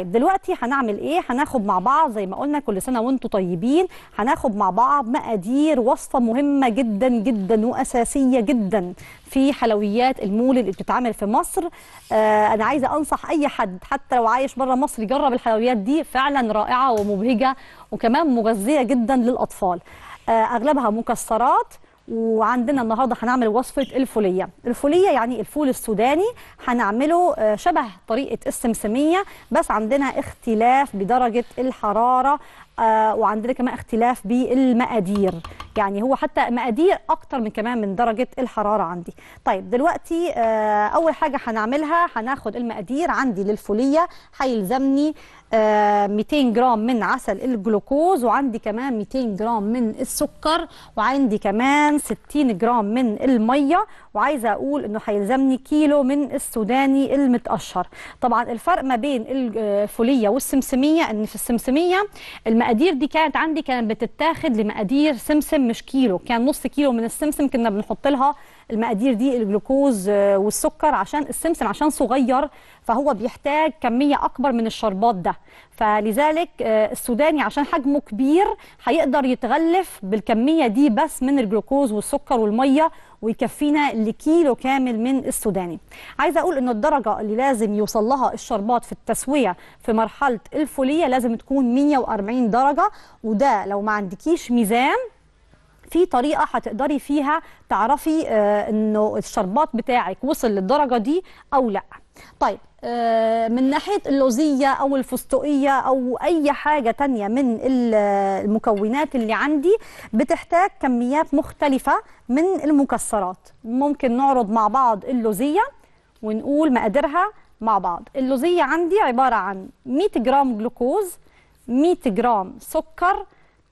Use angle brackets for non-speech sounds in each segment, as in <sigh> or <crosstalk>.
طيب دلوقتي هنعمل ايه هناخد مع بعض زي ما قلنا كل سنه وانتم طيبين هناخد مع بعض مقادير وصفه مهمه جدا جدا واساسيه جدا في حلويات المول اللي بتتعمل في مصر آه انا عايزه انصح اي حد حتى لو عايش بره مصر يجرب الحلويات دي فعلا رائعه ومبهجه وكمان مغذيه جدا للاطفال آه اغلبها مكسرات وعندنا النهارده هنعمل وصفه الفوليه الفوليه يعني الفول السوداني هنعمله آه، شبه طريقه السمسميه بس عندنا اختلاف بدرجه الحراره آه، وعندنا كمان اختلاف بالمقادير يعني هو حتى مقادير اكتر من كمان من درجه الحراره عندي طيب دلوقتي آه، اول حاجه هنعملها هناخد المقادير عندي للفوليه هيلزمني 200 آه، جرام من عسل الجلوكوز وعندي كمان 200 جرام من السكر وعندي كمان 60 جرام من الميه وعايزه اقول انه هيلزمني كيلو من السوداني المتقشر طبعا الفرق ما بين الفوليه والسمسميه ان في السمسميه المقادير دي كانت عندي كانت بتتاخد لمقادير سمسم مش كيلو كان نص كيلو من السمسم كنا بنحط لها المقادير دي الجلوكوز آه، والسكر عشان السمسم عشان صغير فهو بيحتاج كميه اكبر من الشربات ده فلذلك آه، السوداني عشان حجمه كبير هيقدر يتغلف بالكميه دي بس من الجلوكوز والسكر والميه ويكفينا لكيلو كامل من السوداني عايزه اقول ان الدرجه اللي لازم يوصل لها الشربات في التسويه في مرحله الفوليه لازم تكون 140 درجه وده لو ما عندكيش ميزان في طريقه هتقدري فيها تعرفي آه، انه الشربات بتاعك وصل للدرجه دي او لا طيب آه، من ناحيه اللوزيه او الفستقيه او اي حاجه تانية من آه، المكونات اللي عندي بتحتاج كميات مختلفه من المكسرات ممكن نعرض مع بعض اللوزيه ونقول مقاديرها مع بعض اللوزيه عندي عباره عن 100 جرام جلوكوز 100 جرام سكر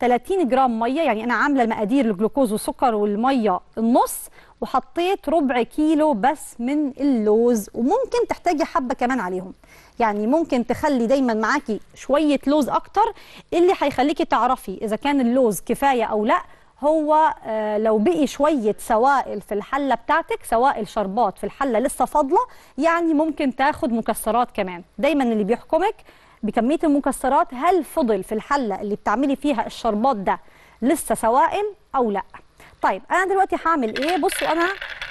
30 جرام ميه يعني انا عامله المقادير الجلوكوز والسكر والميه النص وحطيت ربع كيلو بس من اللوز وممكن تحتاجي حبه كمان عليهم يعني ممكن تخلي دايما معاكي شويه لوز اكتر اللي هيخليكي تعرفي اذا كان اللوز كفايه او لا هو آه، لو بقي شوية سوائل في الحلة بتاعتك سوائل شربات في الحلة لسه فاضلة يعني ممكن تاخد مكسرات كمان دايما اللي بيحكمك بكميه المكسرات هل فضل في الحله اللي بتعملي فيها الشربات ده لسه سوائل او لا طيب انا دلوقتي هعمل ايه بصوا انا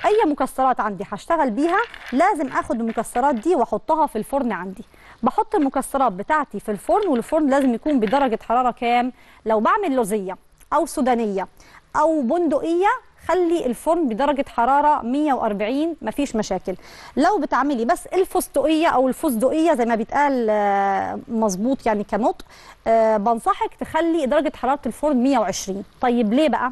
اي مكسرات عندي هشتغل بيها لازم اخد المكسرات دي واحطها في الفرن عندي بحط المكسرات بتاعتي في الفرن والفرن لازم يكون بدرجه حراره كام لو بعمل لوزيه او سودانيه او بندقيه خلي الفرن بدرجه حراره 140 مفيش مشاكل لو بتعملي بس الفستقيه او الفستقيه زي ما بيتقال آه، مظبوط يعني كنطق آه، بنصحك تخلي درجه حراره الفرن 120 طيب ليه بقى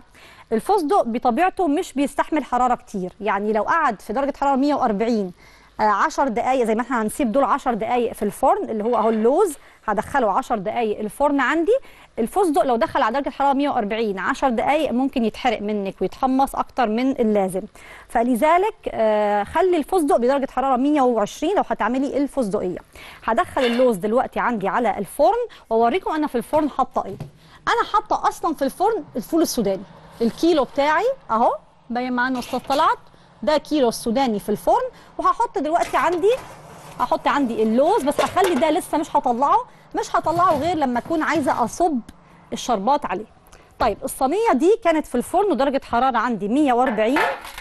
الفستق بطبيعته مش بيستحمل حراره كتير يعني لو قعد في درجه حراره 140 10 دقائق زي ما احنا هنسيب دول 10 دقائق في الفرن اللي هو اهو اللوز هدخله 10 دقائق الفرن عندي الفستق لو دخل على درجه حراره 140 10 دقائق ممكن يتحرق منك ويتحمص اكتر من اللازم فلذلك آه، خلي الفستق بدرجه حراره 120 لو هتعملي الفستقيه هدخل اللوز دلوقتي عندي على الفرن واوريكم انا في الفرن حاطه ايه انا حاطه اصلا في الفرن الفول السوداني الكيلو بتاعي اهو باين معانا استاذ طلعت ده كيلو السوداني في الفرن وهحط دلوقتي عندي هحط عندي اللوز بس هخلي ده لسه مش هطلعه مش هطلعه غير لما اكون عايزه اصب الشربات عليه طيب الصينيه دي كانت في الفرن ودرجه حراره عندي 140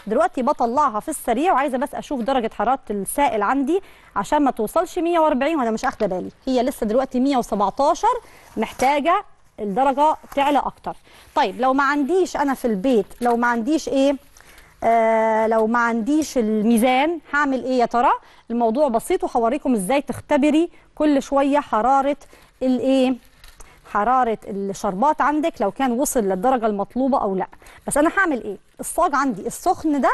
دلوقتي بطلعها في السريع وعايزه بس اشوف درجه حراره السائل عندي عشان ما توصلش 140 وانا مش اخده بالي هي لسه دلوقتي 117 محتاجه الدرجه تعلى اكتر طيب لو ما عنديش انا في البيت لو ما عنديش ايه آه لو ما عنديش الميزان هعمل ايه يا ترى الموضوع بسيط وهوريكم ازاي تختبري كل شويه حراره الايه حراره الشربات عندك لو كان وصل للدرجه المطلوبه او لا بس انا هعمل ايه الصاج عندي السخن ده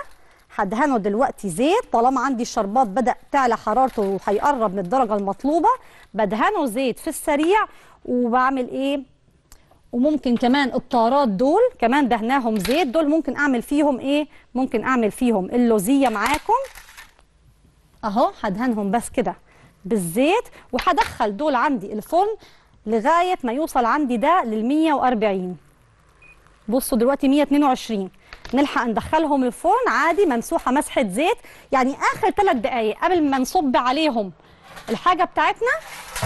هدهنه دلوقتي زيت طالما عندي الشربات بدا تعلى حرارته وهيقرب من الدرجه المطلوبه بدهنه زيت في السريع وبعمل ايه وممكن كمان الطارات دول كمان دهناهم زيت دول ممكن اعمل فيهم ايه ممكن اعمل فيهم اللوزيه معاكم اهو هدهنهم بس كده بالزيت وهدخل دول عندي الفرن لغايه ما يوصل عندي ده لل 140 بصوا دلوقتي 122 نلحق ندخلهم الفرن عادي ممسوحه مسحه زيت يعني اخر ثلاث دقائق قبل ما نصب عليهم الحاجه بتاعتنا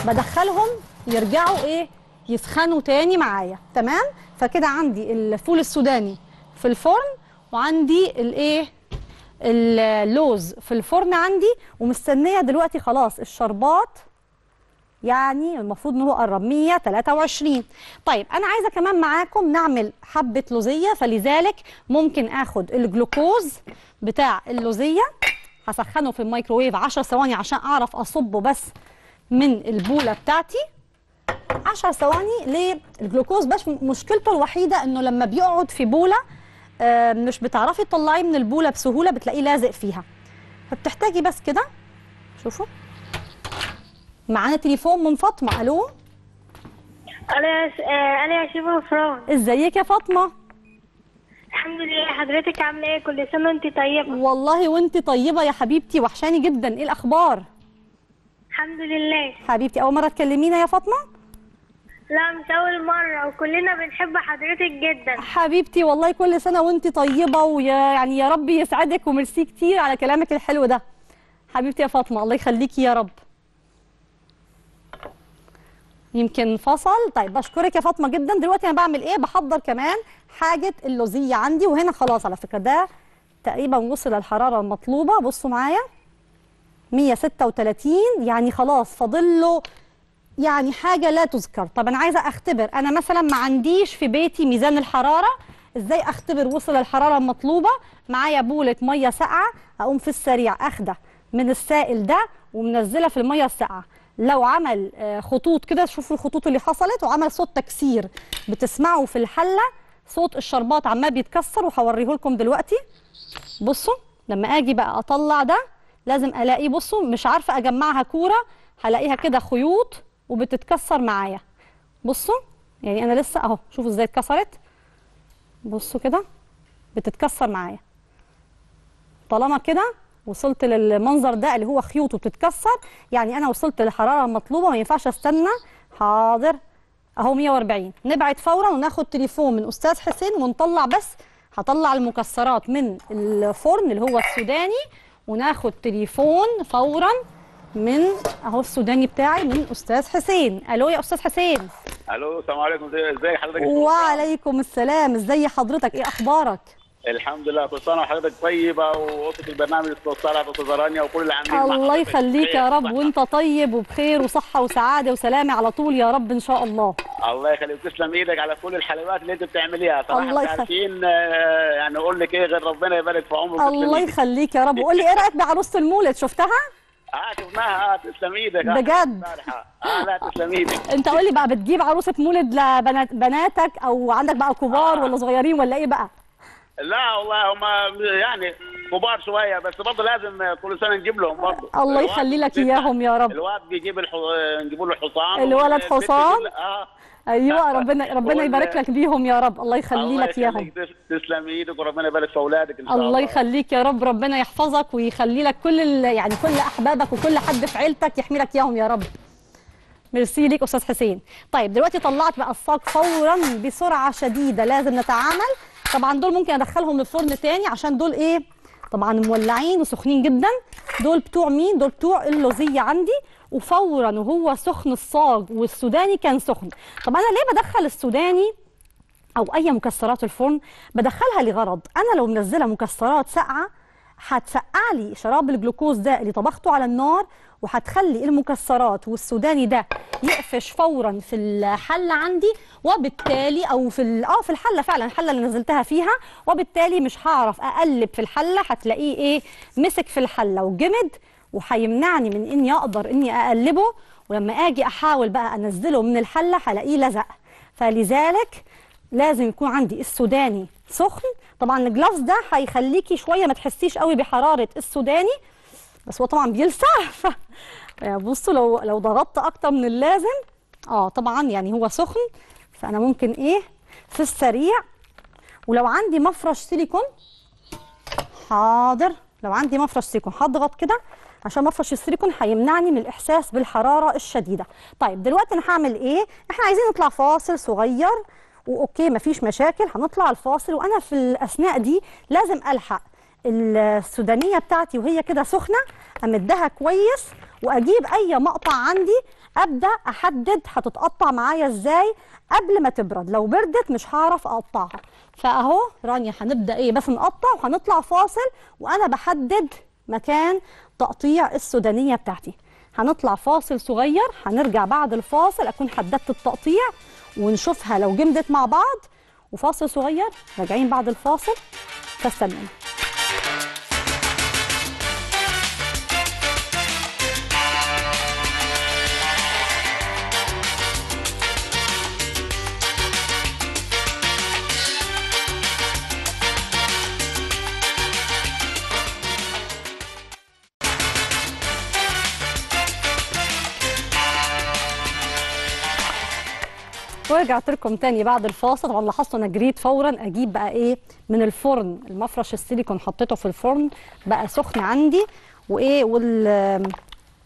بدخلهم يرجعوا ايه يسخنوا تاني معايا تمام فكده عندي الفول السوداني في الفرن وعندي الايه اللوز في الفرن عندي ومستنيه دلوقتي خلاص الشربات يعني المفروض ان هو قرب 123 طيب انا عايزه كمان معاكم نعمل حبه لوزيه فلذلك ممكن اخد الجلوكوز بتاع اللوزيه هسخنه في الميكروويف 10 ثواني عشان اعرف اصبه بس من البوله بتاعتي 10 ثواني للجلوكوز بس مشكلته الوحيده انه لما بيقعد في بوله آه، مش بتعرفي تطلعيه من البوله بسهوله بتلاقيه لازق فيها فبتحتاجي بس كده شوفوا معانا تليفون من فاطمه الو انا آه، انا يا فرون فران ازيك يا فاطمه الحمد لله حضرتك عامله ايه كل سنه وانت طيبه والله وانت طيبه يا حبيبتي وحشاني جدا ايه الاخبار الحمد لله حبيبتي اول مره تكلمينا يا فاطمه لا مش أول مرة وكلنا بنحب حضرتك جدا حبيبتي والله كل سنة وأنت طيبة ويا يعني يا رب يسعدك وميرسي كتير على كلامك الحلو ده حبيبتي يا فاطمة الله يخليكي يا رب يمكن فصل طيب بشكرك يا فاطمه جدا دلوقتي انا بعمل ايه بحضر كمان حاجه اللوزيه عندي وهنا خلاص على فكره ده تقريبا وصل الحراره المطلوبه بصوا معايا 136 يعني خلاص فاضل له يعني حاجه لا تذكر طب انا عايزه اختبر انا مثلا ما عنديش في بيتي ميزان الحراره ازاي اختبر وصل الحراره المطلوبه معايا بوله ميه ساقعه اقوم في السريع اخده من السائل ده ومنزله في الميه الساقعه لو عمل آه، خطوط كده شوفوا الخطوط اللي حصلت وعمل صوت تكسير بتسمعوا في الحله صوت الشربات عمال بيتكسر وهوريه لكم دلوقتي بصوا لما اجي بقى اطلع ده لازم الاقي بصوا مش عارفه اجمعها كوره هلاقيها كده خيوط وبتتكسر معايا بصوا يعني انا لسه اهو شوفوا ازاي اتكسرت بصوا كده بتتكسر معايا طالما كده وصلت للمنظر ده اللي هو خيوطه بتتكسر يعني انا وصلت للحراره المطلوبه ما ينفعش استنى حاضر اهو 140 نبعت فورا وناخد تليفون من استاذ حسين ونطلع بس هطلع المكسرات من الفرن اللي هو السوداني وناخد تليفون فورا من اهو السوداني بتاعي من استاذ حسين الو يا استاذ حسين الو السلام عليكم ازي حضرتك وعليكم السلام ازي حضرتك ايه اخبارك الحمد لله كل سنه وحضرتك طيبه وقصه البرنامج استاذ صالح استاذ وكل اللي عاملين الله يخليك يا رب وانت طيب وبخير وصحه وسعاده وسلامه على طول يا رب ان شاء الله الله يخليك تسلم ايدك على كل الحلويات اللي انت بتعمليها صراحه الله عارفين آه، يعني اقول لك ايه غير ربنا يبارك في عمرك الله يخليك يا رب وقول لي ايه رايك بعروسه المولد شفتها اه شفناها اه تسلم ايدك آه، بجد اه لا تسلم ايدك <laughs> انت قول لي بقى بتجيب عروسه مولد لبناتك بناتك او عندك بقى كبار آه. ولا صغيرين ولا ايه بقى؟ لا والله هم يعني كبار شويه بس برضه لازم كل سنه نجيب لهم برضه الله يخلي لك اياهم يا رب الواد بيجيب الحو... آه، نجيب له حصان الولد حصان اه ايوه <laughs> ربنا ربنا يبارك لك بيهم يا رب الله يخلي لك اياهم تسلم ايدك وربنا يبارك في اولادك ان شاء الله الله يخليك يا رب ربنا يحفظك ويخلي لك كل يعني كل احبابك وكل حد في عيلتك يحمي لك اياهم يا رب ميرسي ليك استاذ حسين طيب دلوقتي طلعت بقى الصاج فورا بسرعه شديده لازم نتعامل طبعا دول ممكن ادخلهم الفرن تاني عشان دول ايه طبعا مولعين وسخنين جدا دول بتوع مين دول بتوع اللوزيه عندي وفورا وهو سخن الصاج والسوداني كان سخن طب انا ليه بدخل السوداني او اي مكسرات الفرن بدخلها لغرض انا لو منزله مكسرات ساقعه هتسقع لي شراب الجلوكوز ده اللي طبخته على النار وهتخلي المكسرات والسوداني ده يقفش فورا في الحل عندي وبالتالي او في اه في الحله فعلا الحله اللي نزلتها فيها وبالتالي مش هعرف اقلب في الحله هتلاقيه ايه مسك في الحله وجمد وهيمنعني من اني اقدر اني اقلبه ولما اجي احاول بقى انزله من الحله هلاقيه لزق فلذلك لازم يكون عندي السوداني سخن طبعا الجلافز ده هيخليكي شويه ما تحسيش قوي بحراره السوداني بس هو طبعا بيلسع <laughs> بصوا لو لو ضغطت اكتر من اللازم اه طبعا يعني هو سخن فانا ممكن ايه في السريع ولو عندي مفرش سيليكون حاضر لو عندي مفرش سيليكون هضغط كده عشان مفرش السيليكون هيمنعني من الاحساس بالحراره الشديده طيب دلوقتي انا هعمل ايه احنا عايزين نطلع فاصل صغير واوكي مفيش مشاكل هنطلع الفاصل وانا في الاثناء دي لازم الحق السودانيه بتاعتي وهي كده سخنه امدها كويس واجيب اي مقطع عندي ابدا احدد هتتقطع معايا ازاي قبل ما تبرد لو بردت مش هعرف اقطعها فاهو رانيا هنبدا ايه بس نقطع وهنطلع فاصل وانا بحدد مكان تقطيع السودانيه بتاعتي هنطلع فاصل صغير هنرجع بعد الفاصل اكون حددت التقطيع ونشوفها لو جمدت مع بعض وفاصل صغير راجعين بعد الفاصل فاستنوني ورجعت لكم تاني بعد الفاصل طبعا لاحظتوا انا جريت فورا اجيب بقى ايه من الفرن المفرش السيليكون حطيته في الفرن بقى سخن عندي وايه وال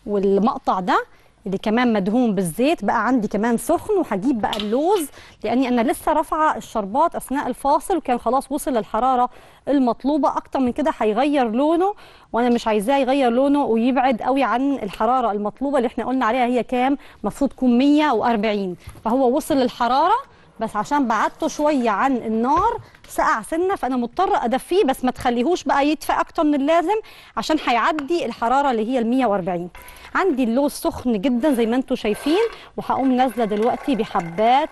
والمقطع ده اللي كمان مدهون بالزيت بقى عندي كمان سخن وهجيب بقى اللوز لاني انا لسه رافعه الشربات اثناء الفاصل وكان خلاص وصل للحراره المطلوبه اكتر من كده هيغير لونه وانا مش عايزاه يغير لونه ويبعد قوي عن الحراره المطلوبه اللي احنا قلنا عليها هي كام المفروض تكون 140 فهو وصل للحراره بس عشان بعدته شويه عن النار سقع سنه فانا مضطره ادفيه بس ما تخليهوش بقى يدفى اكتر من اللازم عشان هيعدي الحراره اللي هي ال 140 عندي اللوز سخن جدا زي ما انتم شايفين وهقوم نازله دلوقتي بحبات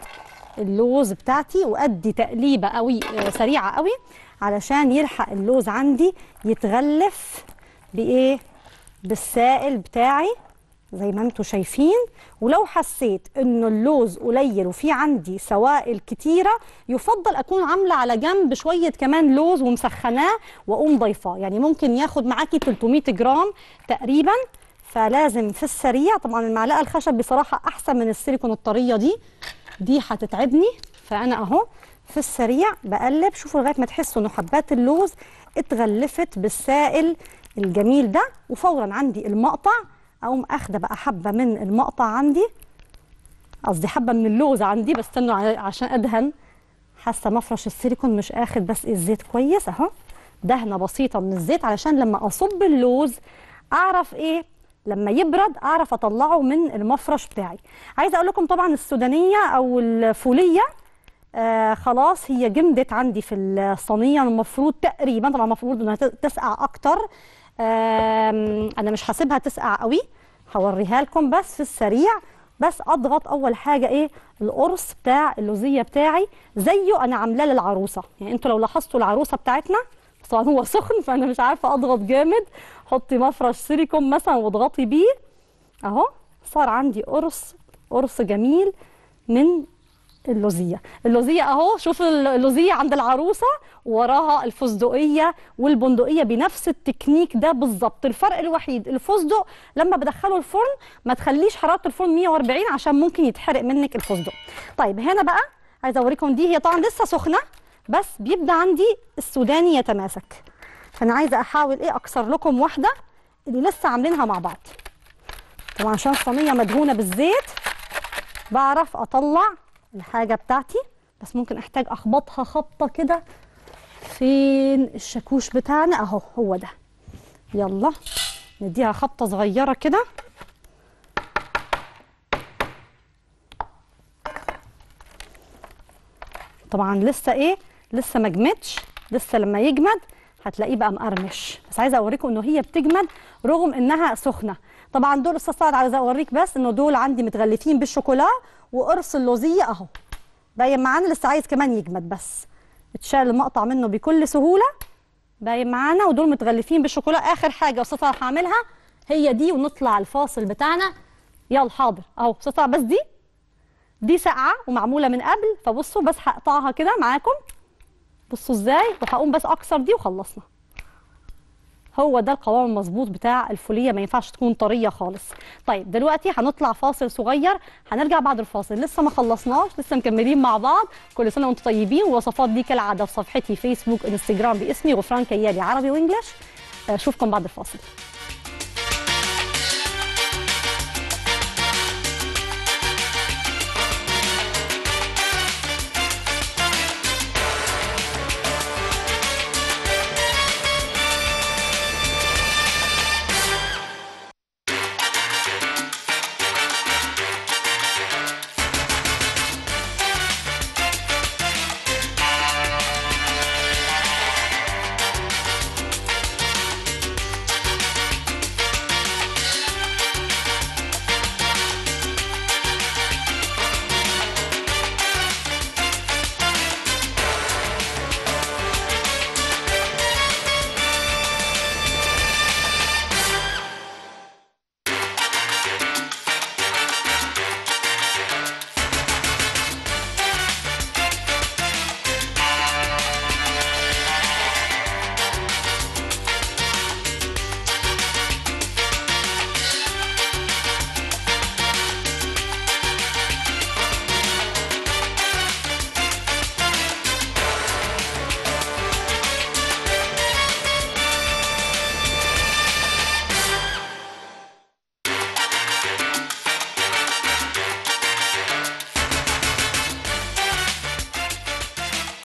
اللوز بتاعتي وادي تقليبه قوي آه، سريعه قوي علشان يلحق اللوز عندي يتغلف بايه بالسائل بتاعي زي ما انتم شايفين ولو حسيت انه اللوز قليل وفي عندي سوائل كتيره يفضل اكون عامله على جنب شويه كمان لوز ومسخناه واقوم ضيفاه يعني ممكن ياخد معاكي 300 جرام تقريبا فلازم في السريع طبعا المعلقه الخشب بصراحه احسن من السيليكون الطريه دي دي هتتعبني فانا اهو في السريع بقلب شوفوا لغايه ما تحسوا انه حبات اللوز اتغلفت بالسائل الجميل ده وفورا عندي المقطع اقوم اخده بقى حبه من المقطع عندي قصدي حبه من اللوز عندي بستنى عشان ادهن حاسه مفرش السيليكون مش اخد بس الزيت كويس اهو دهنه بسيطه من الزيت علشان لما اصب اللوز اعرف ايه لما يبرد اعرف اطلعه من المفرش بتاعي عايزه اقول لكم طبعا السودانيه او الفوليه آه خلاص هي جمدت عندي في الصينيه المفروض تقريبا طبعا المفروض انها تسقع اكتر انا مش هسيبها تسقع قوي هوريها لكم بس في السريع بس اضغط اول حاجه ايه القرص بتاع اللوزيه بتاعي زيه انا عاملاه للعروسه يعني انتوا لو لاحظتوا العروسه بتاعتنا طبعا هو سخن <laughs> فانا مش عارفه اضغط جامد حطي مفرش سيليكون مثلا واضغطي بيه اهو صار عندي قرص قرص جميل من اللوزيه اللوزيه اهو شوف اللوزيه عند العروسه وراها الفستقيه والبندقيه بنفس التكنيك ده بالظبط الفرق الوحيد الفستق لما بدخله الفرن ما تخليش حراره الفرن 140 عشان ممكن يتحرق منك الفستق طيب هنا بقى عايزه اوريكم دي هي طبعا لسه سخنه بس بيبدا عندي السوداني يتماسك فانا عايزه احاول ايه اكسر لكم واحده اللي لسه عاملينها مع بعض طبعا عشان الصينيه مدهونه بالزيت بعرف اطلع الحاجه بتاعتي بس ممكن احتاج اخبطها خبطه كده فين الشاكوش بتاعنا اهو هو ده يلا نديها خبطه صغيره كده طبعا لسه ايه لسه ما جمدش لسه لما يجمد هتلاقيه بقى مقرمش بس عايزه اوريكم انه هي بتجمد رغم انها سخنه طبعا دول استاذ سعد عايزه اوريك بس انه دول عندي متغلفين بالشوكولا وقرص اللوزيه اهو باين معانا لسه عايز كمان يجمد بس اتشال المقطع منه بكل سهوله باين معانا ودول متغلفين بالشوكولا اخر حاجه استاذ سعد هعملها هي دي ونطلع الفاصل بتاعنا يلا حاضر اهو استاذ سعد بس دي دي ساقعه ومعموله من قبل فبصوا بس هقطعها كده معاكم بصوا ازاي وهقوم بس اكسر دي وخلصنا هو ده القوام المظبوط بتاع الفوليه ما ينفعش تكون طريه خالص طيب دلوقتي هنطلع فاصل صغير هنرجع بعد الفاصل لسه ما خلصناش لسه مكملين مع بعض كل سنه وانتم طيبين ووصفات دي كالعاده في صفحتي فيسبوك انستجرام باسمي غفران كيالي عربي وانجلش آه، اشوفكم بعد الفاصل